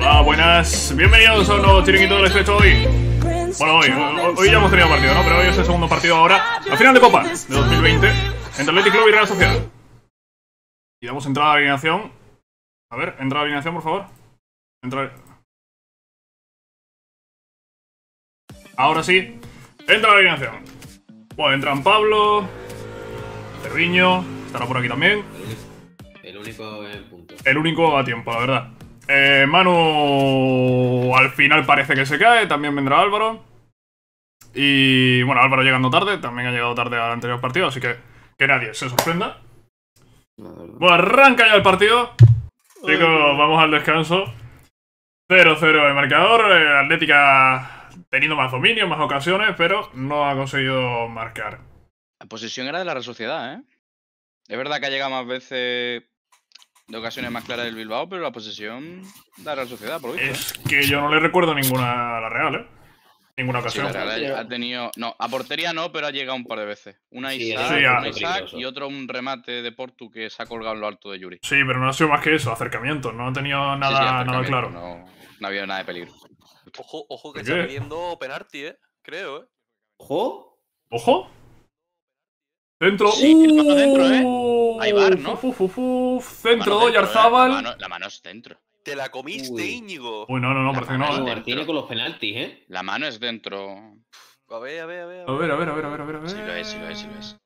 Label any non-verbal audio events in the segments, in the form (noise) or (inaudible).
Hola, ah, buenas. Bienvenidos a un nuevo chiringuito del de hoy. Bueno, hoy, hoy ya hemos tenido partido, ¿no? Pero hoy es el segundo partido ahora. La final de Copa de 2020 entre Athletic Club y Real Sociedad. Y damos entrada a la alineación. A ver, entra a la alineación, por favor. Entra. Ahora sí. Entra a la alineación. Bueno, entran Pablo, Cerviño, estará por aquí también. El único en punto. El único a tiempo, la verdad. Eh, Manu al final parece que se cae, también vendrá Álvaro. Y bueno, Álvaro llegando tarde, también ha llegado tarde al anterior partido, así que que nadie se sorprenda. Bueno, arranca ya el partido. Chicos, vamos al descanso. 0-0 el marcador. Eh, Atlética Atlética tenido más dominio, más ocasiones, pero no ha conseguido marcar. La posición era de la resuciedad, Sociedad, ¿eh? Es verdad que ha llegado más veces de ocasiones más claras del Bilbao, pero la posesión dará la Sociedad, por lo Es que yo no le recuerdo ninguna a la Real, ¿eh? Ninguna ocasión. ha tenido. No, a portería no, pero ha llegado un par de veces. Una Isaac, y otro un remate de Portu que se ha colgado en lo alto de Yuri. Sí, pero no ha sido más que eso, acercamientos. No ha tenido nada, claro. No, no ha habido nada de peligro. Ojo, ojo que está pidiendo penalti, ¿eh? Creo, ¿eh? ¿Ojo? ¿Ojo? Centro. Sí, uh, dentro, ¿eh? Hay bar, ¿no? fu, fu, centro, ¿eh? Oyarzábal. La, la mano es centro. Te la comiste, Íñigo. Uy, no, no, no, parece que no. Martínez con los penaltis, ¿eh? La mano es dentro. A ver, a ver, a ver. A ver, a ver, a ver, a ver. A ver, a ver. Sí lo es, sí lo es, sí lo es.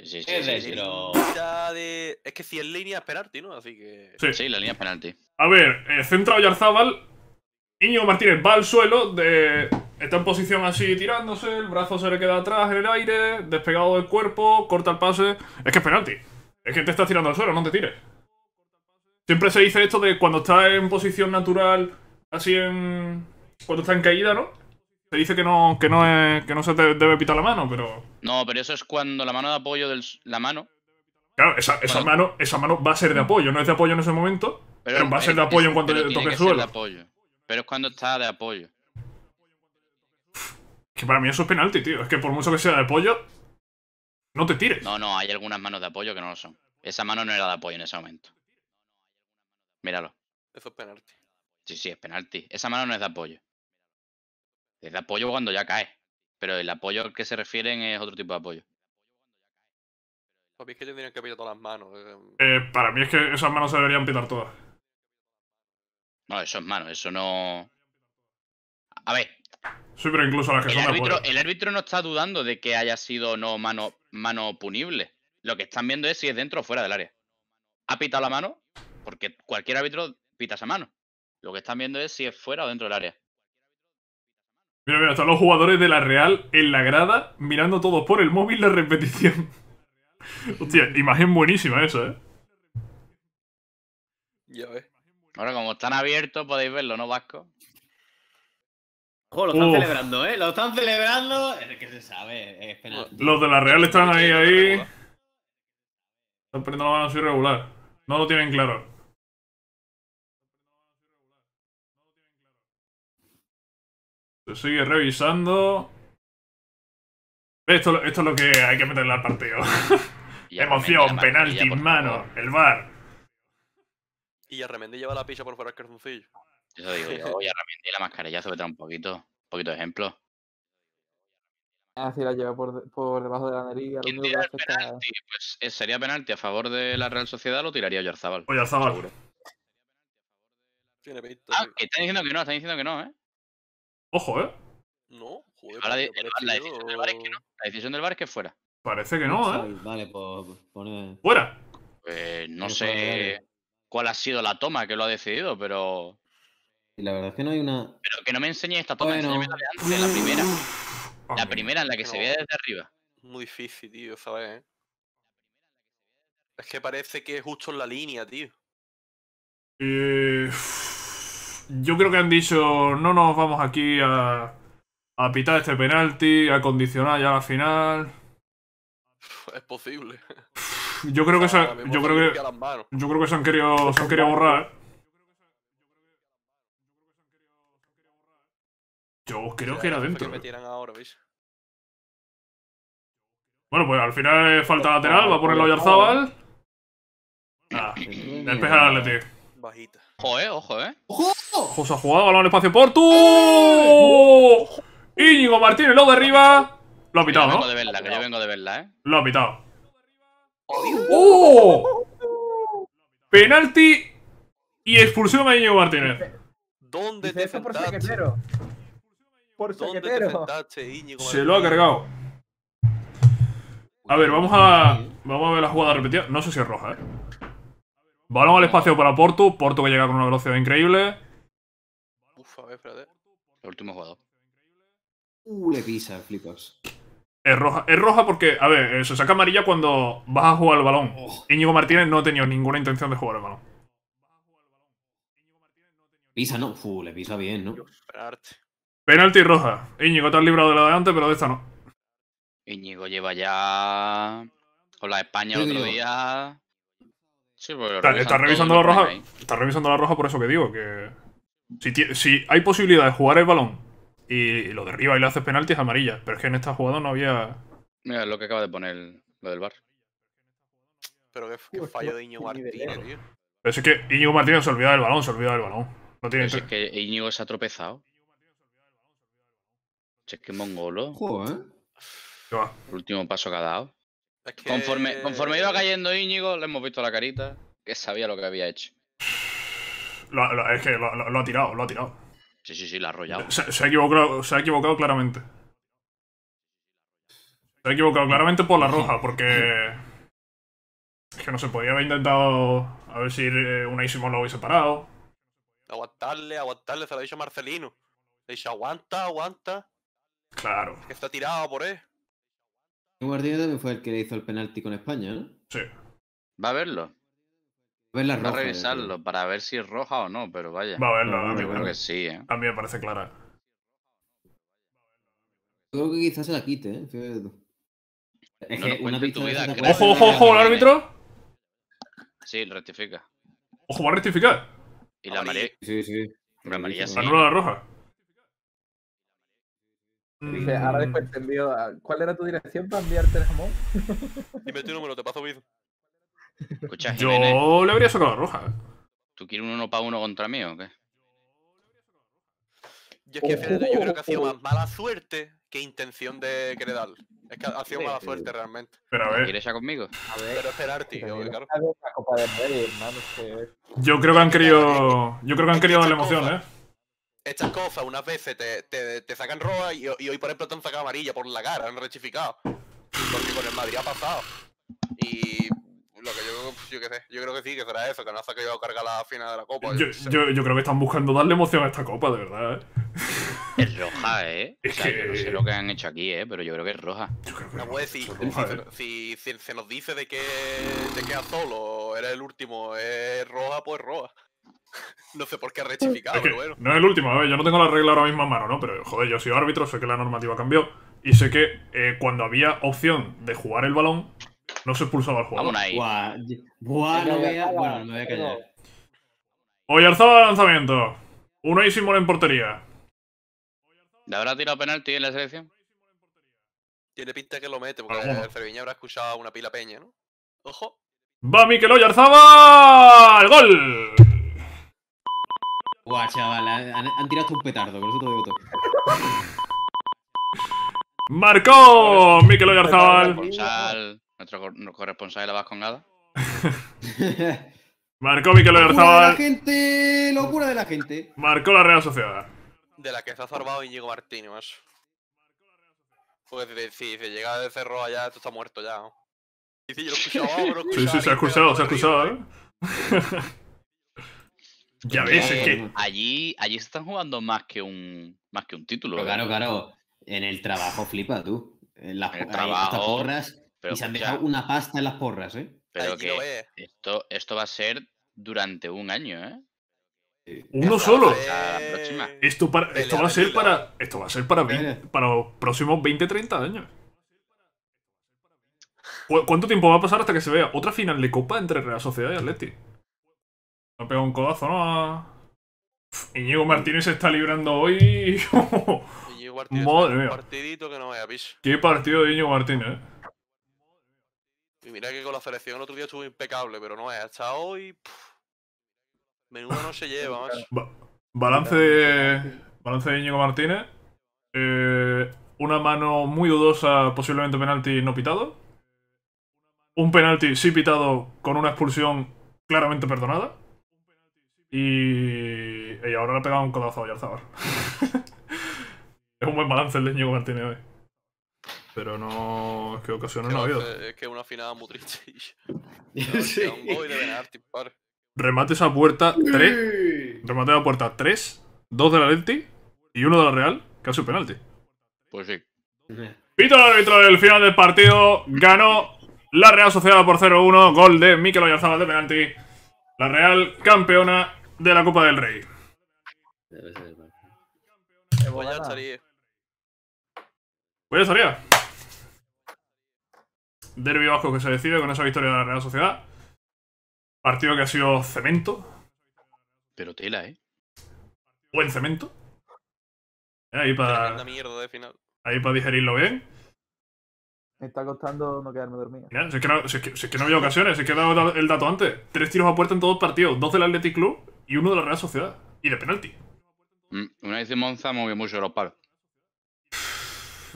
Sí, sí, es sí, Es que es línea es penalti, ¿no? Así que... Sí, sí la línea es penalti. A ver, eh, centra Yarzábal. Íñigo Martínez va al suelo de... Está en posición así, tirándose, el brazo se le queda atrás en el aire, despegado del cuerpo, corta el pase. Es que es penalti. Es que te estás tirando al suelo, no te tires. Siempre se dice esto de cuando está en posición natural, así en. cuando está en caída, ¿no? Se dice que no, que no, no se te debe pitar la mano, pero. No, pero eso es cuando la mano de apoyo de la mano. Claro, esa, mano, esa mano va a ser de apoyo, no es de apoyo en ese momento, pero, va a ser de apoyo en cuanto toque el suelo. Pero es cuando está de apoyo. Que para mí eso es penalti, tío. Es que por mucho que sea de apoyo, no te tires. No, no, hay algunas manos de apoyo que no lo son. Esa mano no era de apoyo en ese momento. Míralo. Eso es penalti. Sí, sí, es penalti. Esa mano no es de apoyo. Es de apoyo cuando ya cae. Pero el apoyo al que se refieren es otro tipo de apoyo. es que tendrían que pitar todas las manos? Eh. eh, para mí es que esas manos se deberían pitar todas. No, eso es mano, eso no. A ver, incluso las que el árbitro, El árbitro no está dudando de que haya sido no mano, mano punible. Lo que están viendo es si es dentro o fuera del área. ¿Ha pitado la mano? Porque cualquier árbitro pita esa mano. Lo que están viendo es si es fuera o dentro del área. Mira, mira, están los jugadores de la Real en la grada mirando todos por el móvil la repetición. (laughs) Hostia, imagen buenísima esa, ¿eh? Ya ves. Ahora, como están abiertos, podéis verlo, ¿no, Vasco? Jo, lo están celebrando, ¿eh? Lo están celebrando. Es que se sabe, es penalti. Los de la Real están ahí, ahí. Están poniendo la mano así regular. No lo tienen claro. Se sigue revisando. Esto, esto es lo que hay que meter meterle la partido. Emoción, penalti, mano, el bar. Y Remendi lleva la pizza por fuera el eso digo yo, (laughs) oye, realmente la mascarilla sobre un poquito, un poquito de ejemplo. Ah, la lleva por, por debajo de la nariz. ¿Quién tira penalti? Pues eh, sería penalti a favor de la Real Sociedad, lo tiraría Oyarzabal. Oyarzabal. Seguro. Ah, que están diciendo que no, está diciendo que no, ¿eh? Ojo, ¿eh? No, joder. la, decisión del bar es que no. La decisión del bar es que fuera. Parece que no, pues ¿eh? Vale, pues, pues pone. ¡Fuera! Pues no sé eh. cuál ha sido la toma que lo ha decidido, pero y la verdad es que no hay una. Pero que no me enseñe esta toma, la de antes, la primera. la primera en la que se ve desde arriba. Muy difícil, tío, ¿sabes? Es que parece que es justo en la línea, tío. Eh, yo creo que han dicho, no nos vamos aquí a, a pitar este penalti, a condicionar ya la final. Es posible. Yo creo que, yo yo creo que han querido, se han querido borrar. Yo creo que era dentro. Bueno, pues al final eh, falta pues lateral, va ah, a ponerlo Yarzábal. Ah, despeja al Atleti. Bajita. Ojo, eh, ojo, eh. ¡Ojo! se ha jugado, balón espacio por tu Íñigo Martínez, lo de arriba. Lo ha pitado, De que yo vengo de eh. Lo ha pitado. ¡Oh! Penalti y expulsión a Íñigo Martínez. ¿Dónde te sentaste? Se lo ha cargado. A ver, vamos a, vamos a ver la jugada repetida. No sé si es roja, ¿eh? Balón al espacio para Porto. Porto que llega con una velocidad increíble. Uf, a ver, espérate. Uh, le pisa, flipas. Es roja, es roja porque, a ver, eh, se saca amarilla cuando vas a jugar el balón. Oh. Íñigo Martínez no ha tenido ninguna intención de jugar el balón. Pisa, ¿no? Uf, le pisa bien, ¿no? esperarte. Penalti roja. Íñigo, está has librado de la de antes, pero de esta no. Íñigo lleva ya. Con la España el otro día. Sí, está, revisando la roja. Está revisando la roja por eso que digo, que. Si, hay posibilidad de jugar el balón y, lo derriba y le haces penalti es amarilla. Pero es que en esta jugada no había. Mira lo que acaba de poner lo del bar. Pero qué, fallo de Íñigo Martínez, eh. tío. Pero es que Íñigo Martínez se olvida del balón, se olvida del balón. No tiene Pero es que Íñigo se ha tropezado. Che, mongolo. ¿eh? El último paso que ha dado. Conforme, iba cayendo Íñigo, le hemos visto la carita, que sabía lo que había hecho. Lo, es que lo, ha tirado, lo ha tirado. Sí, sí, sí, lo ha arrollado. Se, ha, equivocado, se ha equivocado claramente. Se ha equivocado claramente por la roja, porque... Es que no se podía haber intentado... A ver si eh, una lo hubiese parado. Aguantarle, aguantarle, se lo ha dicho Marcelino. Le dice, aguanta, aguanta. Claro. está tirado por él. Guardián también fue el que le hizo el penalti con España, ¿no? Sí. Va a verlo. Va a, a revisarlo para ver si es roja o no, pero vaya. Va a verlo, no, a creo que sí, ¿eh? A mí me parece clara. Creo que quizás se la quite, ¿eh? Es que una ojo, ojo, ojo, el árbitro. Sí, rectifica. Ojo, va a rectificar. Y la amarilla. Sí, sí. La amarilla sí. La roja. Dice, ahora después te envío. ¿Cuál era tu dirección para enviarte el jamón? (laughs) Dime tu número, te paso vídeo Escucha, Jiménez, Yo le habría sacado la roja. ¿tú quieres un uno para uno contra mí o qué? Yo es que yo creo que ha sido más mala suerte que intención de querer dar. Es que ha sido mala suerte realmente. Pero a ver, ¿Quieres ya conmigo? A ver, Pero esperarte, Yo creo que han querido. Yo creo que han querido darle emoción, ¿eh? estas cosas unas veces te, te, sacan roja y, hoy, por ejemplo, te han sacado amarilla por la cara, han rechificado. Porque con el Madrid ha pasado. Y lo que yo, yo qué sé, yo creo que sí, que será eso, que no ha sacado a cargar la final de la copa. Yo, yo, creo que están buscando darle emoción a esta copa, de verdad. ¿eh? Es roja, ¿eh? (laughs) o sea, yo no sé lo que han hecho aquí, ¿eh? Pero yo creo que es roja. no, puede decir, ¿eh? si, se nos dice de que, de que a solo era el último, es roja, pues roja. No sé por qué ha rectificado, pero bueno. No es el último, yo no tengo la regla ahora mismo en mano, ¿no? Pero joder, yo soy árbitro, sé que la normativa cambió. Y sé que eh, cuando había opción de jugar el balón, no se expulsaba al jugador. Vamos ahí. no a, bueno, me voy a callar. Oyarzaba el lanzamiento. Uno y Simón en portería. ¿Le habrá tirado penalti en la selección? Tiene pinta que lo mete, porque el habrá escuchado una pila peña, ¿no? ¡Ojo! ¡Va Miquel Oyarzaba! ¡El gol! Guau, chaval, han, tirado un petardo, pero eso te digo todo. ¡Marcó! Pues, Mikel pues, Oyarzabal. Pues, nuestro corresponsal de la Vascongada. (laughs) Marcó Mikel Oyarzabal. La gente, locura de la gente. Marcó la Real Sociedad. De la que se ha salvado Íñigo Martínez, más. Pues si se llega de cerro allá, tú estás muerto ya. ¿no? Y si yo lo bro, ah, Sí, sí, se ha escuchado, se ha escuchado, ¿eh? (laughs) Ya ves, es que... Allí, allí se están jugando más que un, más que un título. Pero claro, claro, en el trabajo flipa tú. En las porras. y se han dejado una pasta en las porras, ¿eh? Pero que esto, esto va a ser durante un año, ¿eh? Uno solo. Esto, para, esto va a ser para. Esto va a ser para, para los próximos 20-30 años. ¿Cuánto tiempo va a pasar hasta que se vea otra final de copa entre Real Sociedad y Athletic no pega un codazo, ¿no? Iñigo Martínez se está librando hoy. (laughs) partidito que no Qué partido de Iñigo Martínez, ¿eh? Y mira que con la selección el otro día estuvo impecable, pero no es. Hasta hoy. menudo no se lleva, más. (laughs) balance de. Balance de Íñigo Martínez. Eh, una mano muy dudosa, posiblemente penalti no pitado. Un penalti sí pitado con una expulsión claramente perdonada. Y, y ahora le ha pegado un codazo a Yarzabar. (laughs) es un buen balance el de Ñigo Martínez hoy. Pero no. Es que ocasiones no ha habido. Es que es una finada muy triste. (laughs) sí. Remate esa puerta 3. Remate a puerta 3. 2 de la Lenti y 1 de la Real. Casi un penalti. Pues sí. Pito el árbitro del final del partido. Ganó la Real Sociedad por 0-1. Gol de Mikel Oyarzabal de penalti. La Real campeona de la Copa del Rey. Debe ser. Voy a salir. Voy a Derby vasco que se decide con esa victoria de la Real Sociedad. Partido que ha sido cemento. Pero tela, ¿eh? Buen cemento. Eh, ahí para. Ahí para digerirlo bien. Me está costando no quedarme dormido. Mira, si es, que no, había ocasiones, si es que he dado el dato antes. Tres tiros a puerta en todos los partidos. Dos del Athletic Club y uno de la Real Sociedad. Y de penalti. Mm, una vez en Monza movió mucho los palos.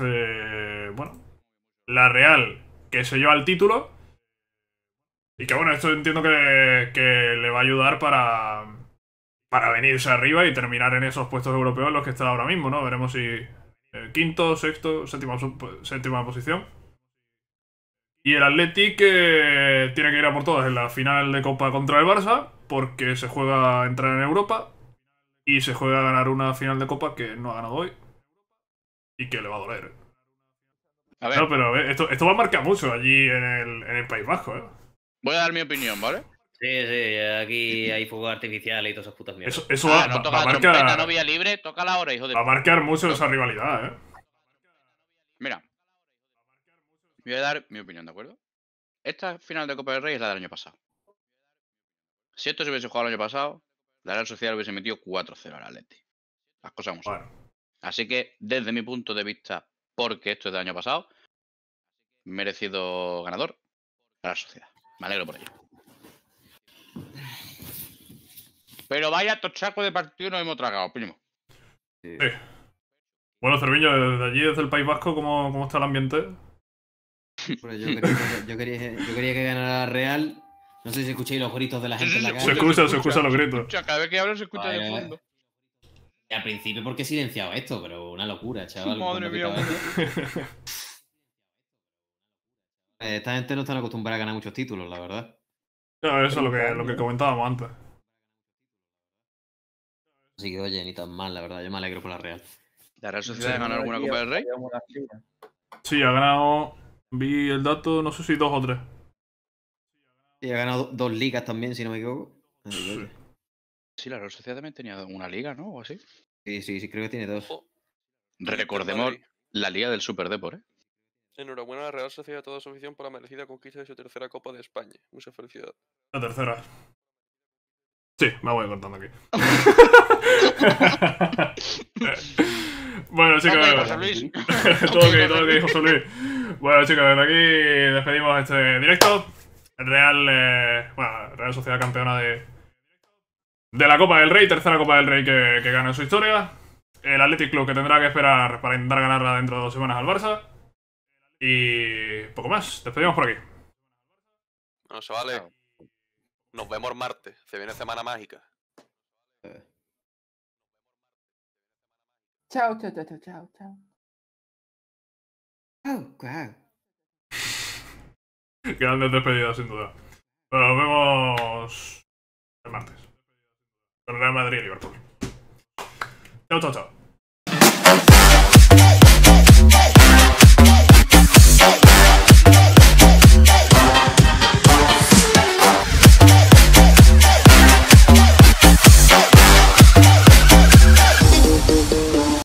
Eh, bueno. La Real, que se lleva el título. Y que bueno, esto entiendo que, le va a ayudar para, para venirse arriba y terminar en esos puestos europeos en los que está ahora mismo, ¿no? Veremos si eh, quinto, sexto, séptima, séptima posición. Y el Atleti tiene que ir a por todas en la final de Copa contra el Barça, porque se juega a entrar en Europa y se juega a ganar una final de Copa que no ha ganado hoy y que le va a doler. A ver. No, pero esto, esto va a marcar mucho allí en el, País Vasco. ¿eh? Voy a dar mi opinión, ¿vale? Sí, sí, aquí hay fuego artificial y todas esas putas mierdas. Eso, ah, va, libre, toca hora, a marcar mucho esa rivalidad, ¿eh? Mira, voy a dar mi opinión, ¿de acuerdo? Esta final de Copa del Rey es la del año pasado. Si esto se hubiese jugado el año pasado, la Real Sociedad hubiese metido 4-0 al Atleti. Las cosas como Así que, desde mi punto de vista, porque esto es del año pasado, merecido ganador para la sociedad. Me alegro por ello. Pero vaya estos chacos de partido nos hemos tragado, primo. Bueno, Cerviño, desde allí, desde el País Vasco, ¿cómo, cómo está el ambiente? yo, quería, yo, quería, que ganara la Real. No sé si escucháis los gritos de la gente en la calle. Se escucha se escucha los gritos. cada vez que hablo se escucha de fondo. al principio porque he silenciado esto, pero una locura, chaval. (laughs) Madre mía, eh, Esta gente no está acostumbrada a ganar muchos títulos, la verdad. eso es lo que, lo que comentábamos antes. Así que, oye, ni tan mal, la verdad. Yo me alegro por la Real. ¿La Real Sociedad ha ganado alguna Copa del Rey? Sí, ha ganado Vi el dato, no sé si dos o tres. Y ha ganado dos ligas también, si no me equivoco. Ah, sí, la Real Sociedad también tenía una liga, ¿no? O así. Sí, sí, sí, creo que tiene dos. Oh. Recordemos la liga del Super ¿eh? Enhorabuena a la Real Sociedad a toda su afición por la merecida conquista de su tercera Copa de España. Mucha felicidad. La tercera. Sí, me voy cortando aquí. (laughs) (laughs) bueno, chicos. (laughs) Todo ok, todo ok, José Luis. Bueno, chicos, desde aquí despedimos este directo. Real, eh, bueno, Real Sociedad campeona de, de la Copa del Rey, tercera Copa del Rey que, gana en su historia. El Athletic Club que tendrá que esperar para intentar ganarla dentro de dos semanas al Barça. Y poco más, despedimos por aquí. No se vale. Nos vemos martes, se viene Semana Mágica. Eh. Chao, chao, chao, chao, chao. (laughs) Que Grandes despedidas, sin duda. nos vemos el martes. Con Real Madrid y Liverpool. Chao, chao, chao.